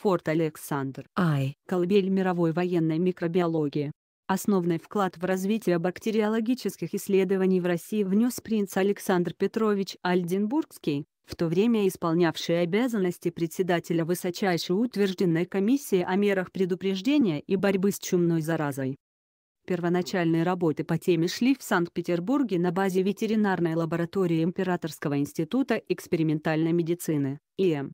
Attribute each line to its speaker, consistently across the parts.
Speaker 1: Форт Александр Ай. Колыбель мировой военной микробиологии. Основной вклад в развитие бактериологических исследований в России внес принц Александр Петрович Альденбургский, в то время исполнявший обязанности председателя высочайшей утвержденной комиссии о мерах предупреждения и борьбы с чумной заразой. Первоначальные работы по теме шли в Санкт-Петербурге на базе ветеринарной лаборатории Императорского института экспериментальной медицины, ИМ.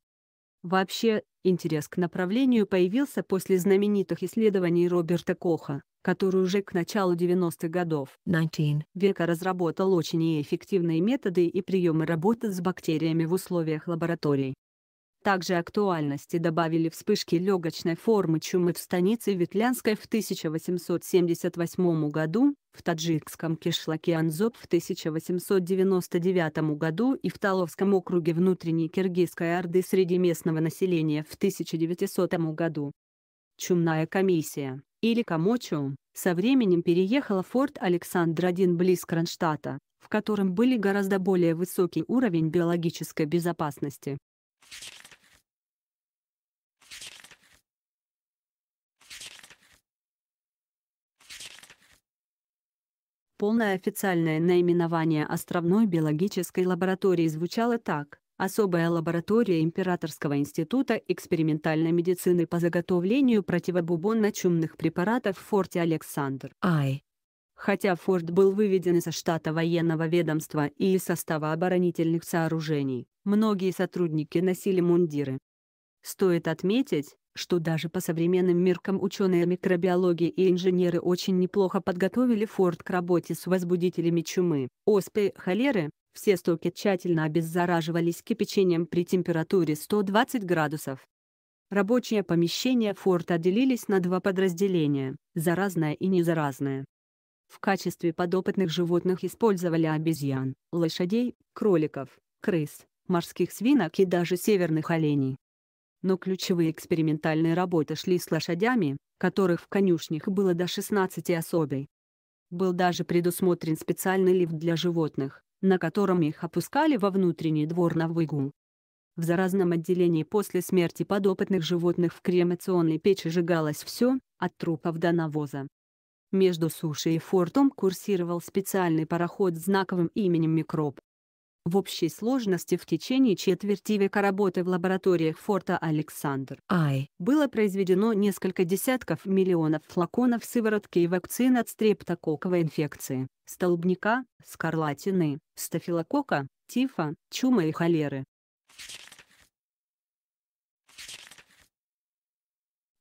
Speaker 1: Вообще, интерес к направлению появился после знаменитых исследований Роберта Коха, который уже к началу 90-х годов 19. века разработал очень эффективные методы и приемы работы с бактериями в условиях лабораторий. Также актуальности добавили вспышки легочной формы чумы в станице Ветлянской в 1878 году, в таджикском кишлаке Анзоб в 1899 году и в Таловском округе внутренней Киргизской Орды среди местного населения в 1900 году. Чумная комиссия, или Камочум, со временем переехала в форт Александр I близ Кронштадта, в котором были гораздо более высокий уровень биологической безопасности. Полное официальное наименование Островной биологической лаборатории звучало так – Особая лаборатория Императорского института экспериментальной медицины по заготовлению противобубонно-чумных препаратов в форте Александр. Ай. Хотя форт был выведен из штата военного ведомства и из состава оборонительных сооружений, многие сотрудники носили мундиры. Стоит отметить, что даже по современным меркам ученые микробиологии и инженеры очень неплохо подготовили Форд к работе с возбудителями чумы, оспы холеры, все стоки тщательно обеззараживались кипячением при температуре 120 градусов. Рабочие помещения форта делились на два подразделения – заразное и незаразное. В качестве подопытных животных использовали обезьян, лошадей, кроликов, крыс, морских свинок и даже северных оленей но ключевые экспериментальные работы шли с лошадями, которых в конюшнях было до 16 особей. Был даже предусмотрен специальный лифт для животных, на котором их опускали во внутренний двор на выгул. В заразном отделении после смерти подопытных животных в кремационной печи сжигалось все, от трупов до навоза. Между сушей и фортом курсировал специальный пароход с знаковым именем «Микроб», в общей сложности в течение четверти века работы в лабораториях форта Александр Ай было произведено несколько десятков миллионов флаконов сыворотки и вакцин от стрептококковой инфекции, столбняка, скарлатины, стафилокока, тифа, чумы и холеры.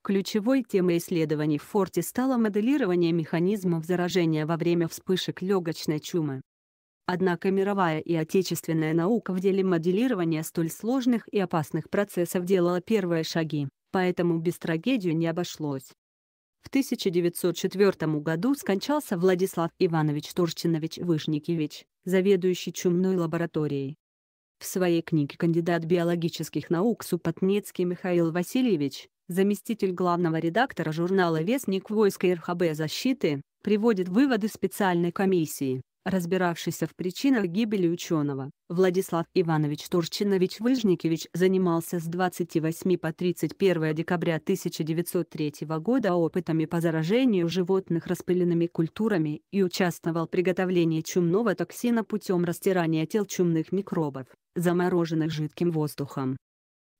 Speaker 1: Ключевой темой исследований в форте стало моделирование механизмов заражения во время вспышек легочной чумы. Однако мировая и отечественная наука в деле моделирования столь сложных и опасных процессов делала первые шаги, поэтому без трагедии не обошлось. В 1904 году скончался Владислав Иванович Турчинович Вышникевич, заведующий чумной лабораторией. В своей книге кандидат биологических наук Супотнецкий Михаил Васильевич, заместитель главного редактора журнала «Вестник войска РХБ защиты», приводит выводы специальной комиссии, разбиравшийся в причинах гибели ученого. Владислав Иванович Турчинович Выжникевич занимался с 28 по 31 декабря 1903 года опытами по заражению животных распыленными культурами и участвовал в приготовлении чумного токсина путем растирания тел чумных микробов, замороженных жидким воздухом.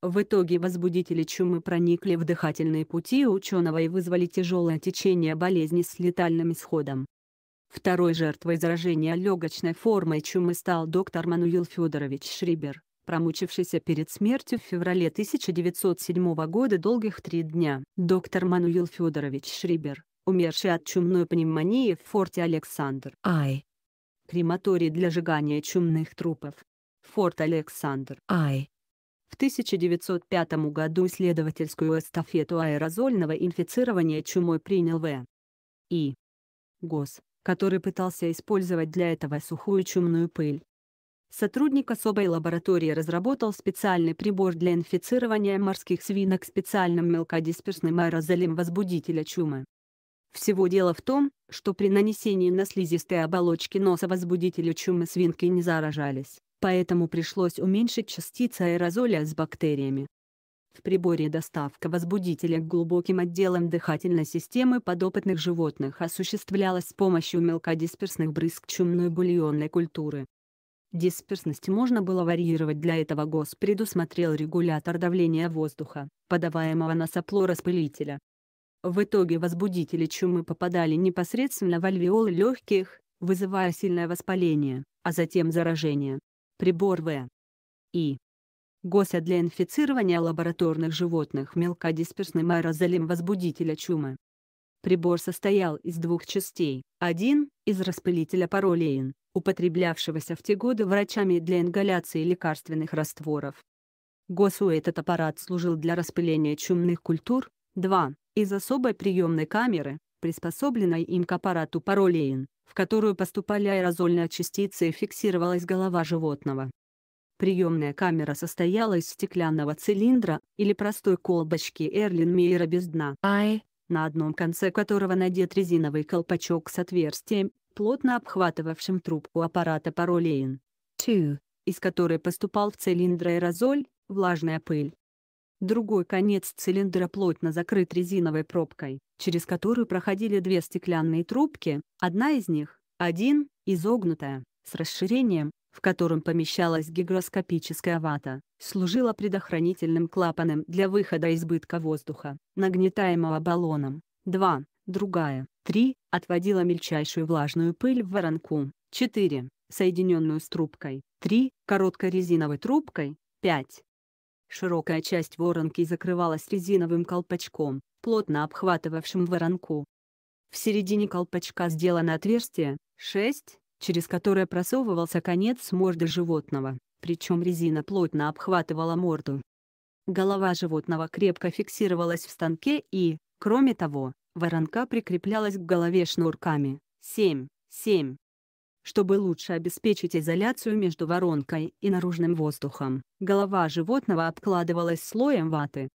Speaker 1: В итоге возбудители чумы проникли в дыхательные пути ученого и вызвали тяжелое течение болезни с летальным исходом. Второй жертвой заражения легочной формой чумы стал доктор Мануил Федорович Шрибер, промучившийся перед смертью в феврале 1907 года долгих три дня. Доктор Мануил Федорович Шрибер, умерший от чумной пневмонии в форте Александр. Ай. Крематорий для сжигания чумных трупов. Форт Александр. Ай. В 1905 году исследовательскую эстафету аэрозольного инфицирования чумой принял В. И. Гос который пытался использовать для этого сухую чумную пыль. Сотрудник особой лаборатории разработал специальный прибор для инфицирования морских свинок специальным мелкодисперсным аэрозолем возбудителя чумы. Всего дело в том, что при нанесении на слизистые оболочки носа возбудителю чумы свинки не заражались, поэтому пришлось уменьшить частицы аэрозоля с бактериями. В приборе доставка возбудителя к глубоким отделам дыхательной системы подопытных животных осуществлялась с помощью мелкодисперсных брызг чумной бульонной культуры. Дисперсность можно было варьировать для этого ГОС предусмотрел регулятор давления воздуха, подаваемого на сопло распылителя. В итоге возбудители чумы попадали непосредственно в альвеолы легких, вызывая сильное воспаление, а затем заражение. Прибор В. И. ГОСЯ для инфицирования лабораторных животных мелкодисперсным аэрозолем возбудителя чумы. Прибор состоял из двух частей. Один – из распылителя паролеин, употреблявшегося в те годы врачами для ингаляции лекарственных растворов. ГОСУ этот аппарат служил для распыления чумных культур. Два Из особой приемной камеры, приспособленной им к аппарату паролеин, в которую поступали аэрозольные частицы и фиксировалась голова животного. Приемная камера состояла из стеклянного цилиндра или простой колбочки Эрлин-Мейера без дна. Ай! на одном конце которого надет резиновый колпачок с отверстием, плотно обхватывавшим трубку аппарата паролейн. 2. Из которой поступал в цилиндр аэрозоль, влажная пыль. Другой конец цилиндра плотно закрыт резиновой пробкой, через которую проходили две стеклянные трубки, одна из них, один, изогнутая, с расширением, в котором помещалась гигроскопическая вата, служила предохранительным клапаном для выхода избытка воздуха, нагнетаемого баллоном. 2. Другая. 3. Отводила мельчайшую влажную пыль в воронку. 4. Соединенную с трубкой. 3. Короткой резиновой трубкой. 5. Широкая часть воронки закрывалась резиновым колпачком, плотно обхватывавшим воронку. В середине колпачка сделано отверстие, 6, через которое просовывался конец морды животного, причем резина плотно обхватывала морду. Голова животного крепко фиксировалась в станке и, кроме того, воронка прикреплялась к голове шнурками. 7. 7. Чтобы лучше обеспечить изоляцию между воронкой и наружным воздухом, голова животного обкладывалась слоем ваты.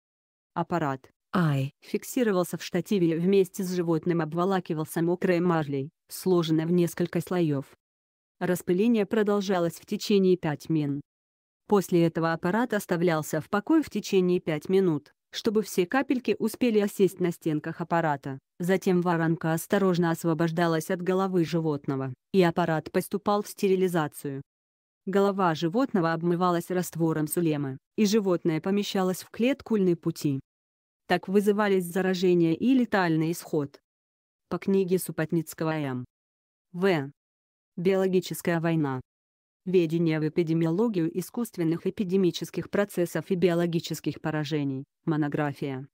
Speaker 1: Аппарат, Ай фиксировался в штативе и вместе с животным обволакивался мокрой марлей, сложенной в несколько слоев. Распыление продолжалось в течение 5 мин. После этого аппарат оставлялся в покое в течение 5 минут, чтобы все капельки успели осесть на стенках аппарата. Затем воронка осторожно освобождалась от головы животного, и аппарат поступал в стерилизацию. Голова животного обмывалась раствором сулемы, и животное помещалось в клетку клеткульные пути. Так вызывались заражение и летальный исход. По книге Супотницкого М. В. Биологическая война. Ведение в эпидемиологию искусственных эпидемических процессов и биологических поражений. Монография.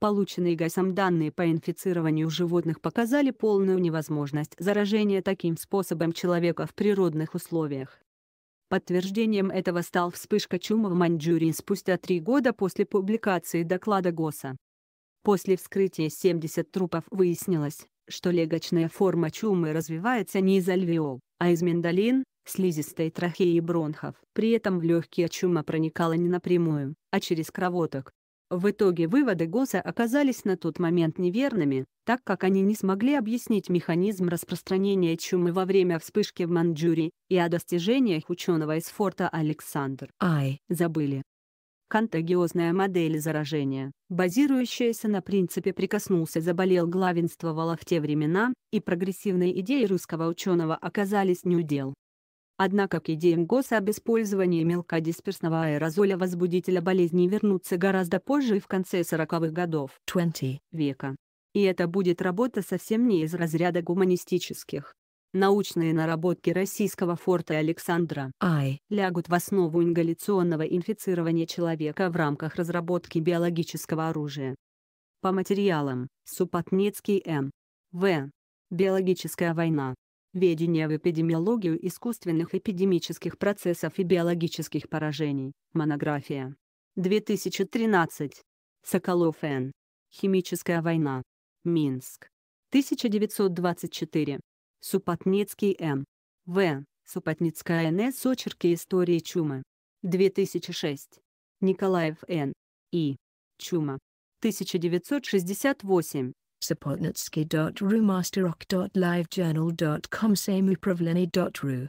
Speaker 1: Полученные ГАСом данные по инфицированию животных показали полную невозможность заражения таким способом человека в природных условиях. Подтверждением этого стал вспышка чумы в Маньчжурии спустя три года после публикации доклада ГОСа. После вскрытия 70 трупов выяснилось, что легочная форма чумы развивается не из альвеол, а из миндалин, слизистой трахеи и бронхов. При этом в легкие чума проникала не напрямую, а через кровоток, в итоге выводы ГОСа оказались на тот момент неверными, так как они не смогли объяснить механизм распространения чумы во время вспышки в Маньчжурии и о достижениях ученого из форта Александр. Ай, забыли. Контагиозная модель заражения, базирующаяся на принципе «прикоснулся, заболел» главенствовала в те времена, и прогрессивные идеи русского ученого оказались неудел. Однако к идее МГОСа об использовании мелкодисперсного аэрозоля возбудителя болезни вернутся гораздо позже и в конце 40-х годов 20 века. И это будет работа совсем не из разряда гуманистических. Научные наработки российского форта Александра I лягут в основу ингаляционного инфицирования человека в рамках разработки биологического оружия. По материалам, Супотнецкий М. В. Биологическая война ведение в эпидемиологию искусственных эпидемических процессов и биологических поражений, монография. 2013. Соколов Н. Химическая война. Минск. 1924. Супотницкий М. В. Супотницкая Н. С. Очерки истории чумы. 2006. Николаев Н. И. Чума. 1968. sapotnitsky.rumasterok.livejournal.com samupravleni.ru